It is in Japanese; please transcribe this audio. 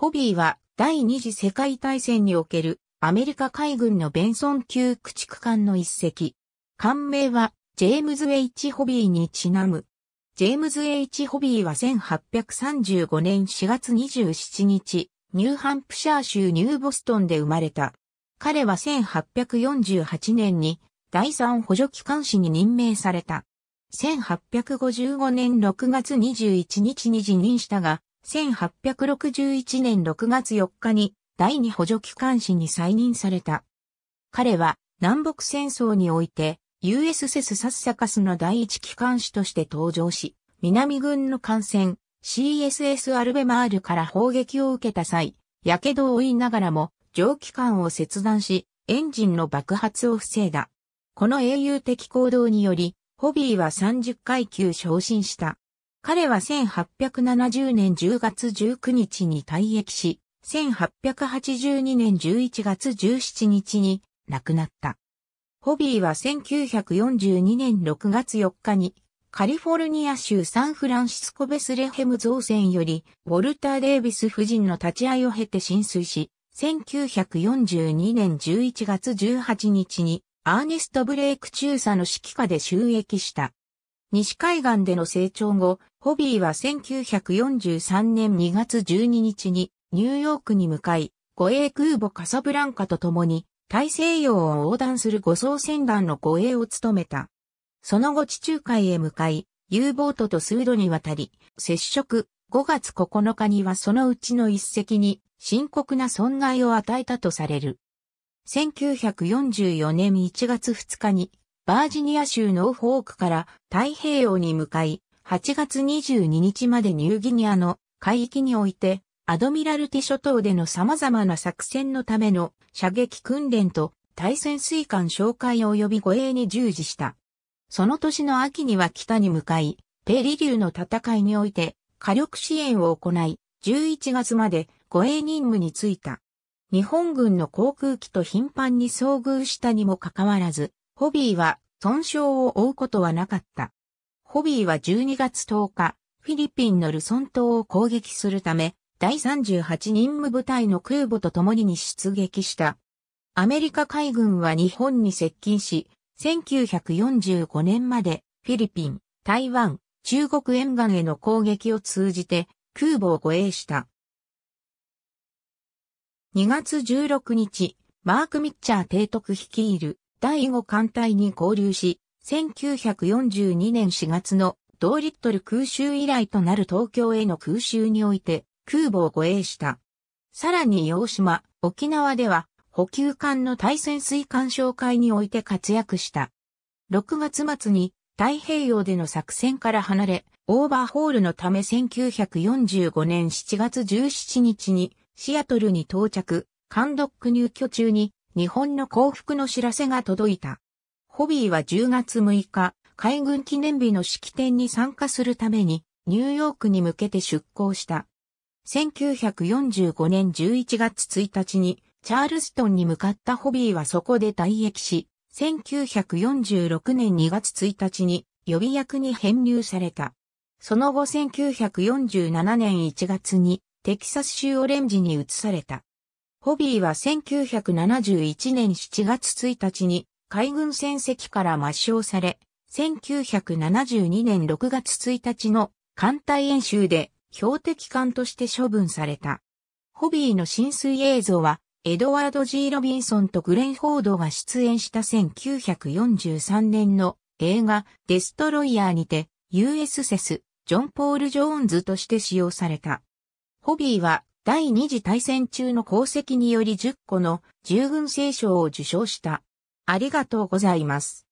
ホビーは第二次世界大戦におけるアメリカ海軍のベンソン級駆逐艦の一隻。艦名はジェームズ・ H・ ホビーにちなむ。ジェームズ・ H・ ホビーは1835年4月27日、ニューハンプシャー州ニューボストンで生まれた。彼は1848年に第三補助機関士に任命された。1855年6月21日に辞任したが、1861年6月4日に第二補助機関士に再任された。彼は南北戦争において US s サッサカスの第一機関士として登場し、南軍の艦船 CSS アルベマールから砲撃を受けた際、火傷を負いながらも蒸気管を切断し、エンジンの爆発を防いだ。この英雄的行動により、ホビーは30階級昇進した。彼は1870年10月19日に退役し、1882年11月17日に亡くなった。ホビーは1942年6月4日にカリフォルニア州サンフランシスコベスレヘム造船よりウォルター・デイビス夫人の立ち会いを経て浸水し、1942年11月18日にアーネスト・ブレイク中佐の指揮下で収益した。西海岸での成長後、ホビーは1943年2月12日にニューヨークに向かい、護衛空母カサブランカと共に大西洋を横断する護送船団の護衛を務めた。その後地中海へ向かい、U ボートと数度にわたり、接触、5月9日にはそのうちの一隻に深刻な損害を与えたとされる。1944年1月2日にバージニア州ノーフォークから太平洋に向かい、8月22日までニューギニアの海域において、アドミラルティ諸島での様々な作戦のための射撃訓練と対潜水艦紹介及び護衛に従事した。その年の秋には北に向かい、ペリリューの戦いにおいて火力支援を行い、11月まで護衛任務に就いた。日本軍の航空機と頻繁に遭遇したにもかかわらず、ホビーは損傷を負うことはなかった。ホビーは12月10日、フィリピンのルソン島を攻撃するため、第38任務部隊の空母と共に出撃した。アメリカ海軍は日本に接近し、1945年までフィリピン、台湾、中国沿岸への攻撃を通じて空母を護衛した。2月16日、マーク・ミッチャー提督率いる第5艦隊に合流し、1942年4月の同リットル空襲以来となる東京への空襲において空母を護衛した。さらに洋島、沖縄では補給艦の対潜水艦紹介において活躍した。6月末に太平洋での作戦から離れ、オーバーホールのため1945年7月17日にシアトルに到着、カンドック入居中に日本の降伏の知らせが届いた。ホビーは10月6日、海軍記念日の式典に参加するために、ニューヨークに向けて出港した。1945年11月1日に、チャールストンに向かったホビーはそこで退役し、1946年2月1日に予備役に編入された。その後1947年1月にテキサス州オレンジに移された。ホビーは1971年7月1日に海軍戦績から抹消され、1972年6月1日の艦隊演習で標的艦として処分された。ホビーの浸水映像は、エドワード・ G・ ロビンソンとグレン・フォードが出演した1943年の映画デストロイヤーにて US s ジョン・ポール・ジョーンズとして使用された。ホビーは第二次大戦中の功績により10個の従軍聖賞を受賞した。ありがとうございます。